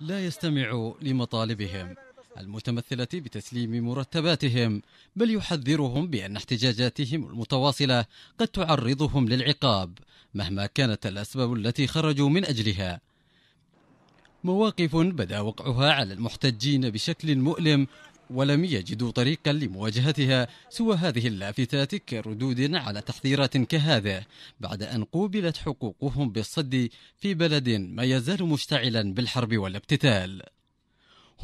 لا يستمع لمطالبهم المتمثلة بتسليم مرتباتهم بل يحذرهم بأن احتجاجاتهم المتواصلة قد تعرضهم للعقاب مهما كانت الأسباب التي خرجوا من أجلها مواقف بدا وقعها على المحتجين بشكل مؤلم ولم يجدوا طريقا لمواجهتها سوى هذه اللافتات كردود على تحذيرات كهذه بعد أن قوبلت حقوقهم بالصد في بلد ما يزال مشتعلا بالحرب والاقتتال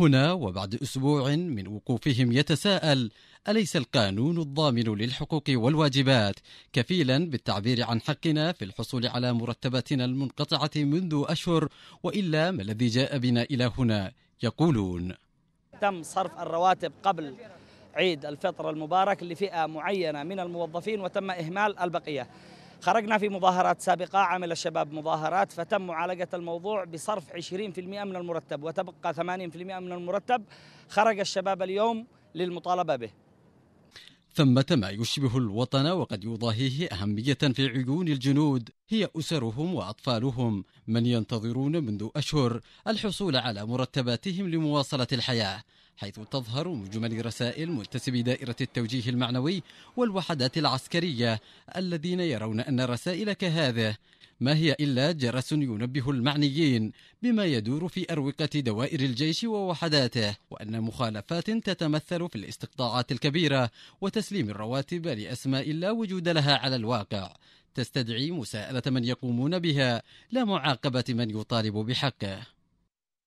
هنا وبعد أسبوع من وقوفهم يتساءل أليس القانون الضامن للحقوق والواجبات كفيلا بالتعبير عن حقنا في الحصول على مرتباتنا المنقطعة منذ أشهر وإلا ما الذي جاء بنا إلى هنا يقولون تم صرف الرواتب قبل عيد الفطر المبارك لفئة معينة من الموظفين وتم إهمال البقية خرجنا في مظاهرات سابقة عمل الشباب مظاهرات فتم معالجة الموضوع بصرف 20% من المرتب وتبقى 80% من المرتب خرج الشباب اليوم للمطالبة به ثمة ما يشبه الوطن وقد يضاهيه أهمية في عيون الجنود هي أسرهم وأطفالهم من ينتظرون منذ أشهر الحصول على مرتباتهم لمواصلة الحياة حيث تظهر مجمل رسائل منتسبي دائرة التوجيه المعنوي والوحدات العسكرية الذين يرون أن رسائل كهذه ما هي إلا جرس ينبه المعنيين بما يدور في أروقة دوائر الجيش ووحداته وأن مخالفات تتمثل في الاستقطاعات الكبيرة وتسليم الرواتب لأسماء لا وجود لها على الواقع تستدعي مساءلة من يقومون بها لا معاقبة من يطالب بحقه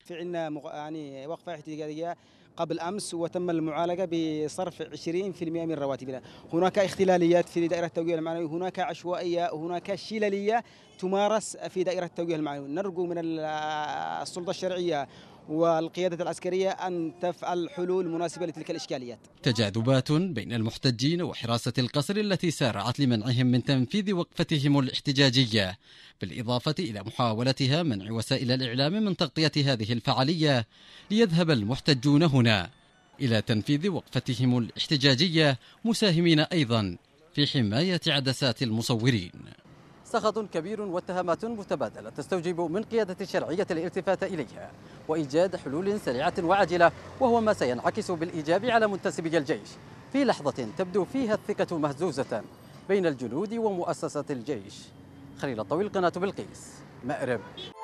في عندنا يعني وقفة احتجاجية قبل أمس وتم المعالجة بصرف 20% من رواتبنا هناك اختلاليات في دائرة التوجيه المعنوي هناك عشوائية هناك شللية تمارس في دائرة التوجيه المعنوي نرجو من السلطة الشرعية والقيادة العسكرية أن تفعل حلول مناسبة لتلك الإشكاليات تجاذبات بين المحتجين وحراسة القصر التي سارعت لمنعهم من تنفيذ وقفتهم الاحتجاجية بالإضافة إلى محاولتها منع وسائل الإعلام من تغطية هذه الفعالية ليذهب المحتجون هنا إلى تنفيذ وقفتهم الاحتجاجية مساهمين أيضا في حماية عدسات المصورين سخط كبير واتهامات متبادلة تستوجب من قيادة الشرعية الالتفات إليها وإيجاد حلول سريعة وعاجلة وهو ما سينعكس بالإيجاب على منتسبي الجيش في لحظة تبدو فيها الثقة مهزوزة بين الجنود ومؤسسة الجيش خليل الطويل قناة بلقيس مأرب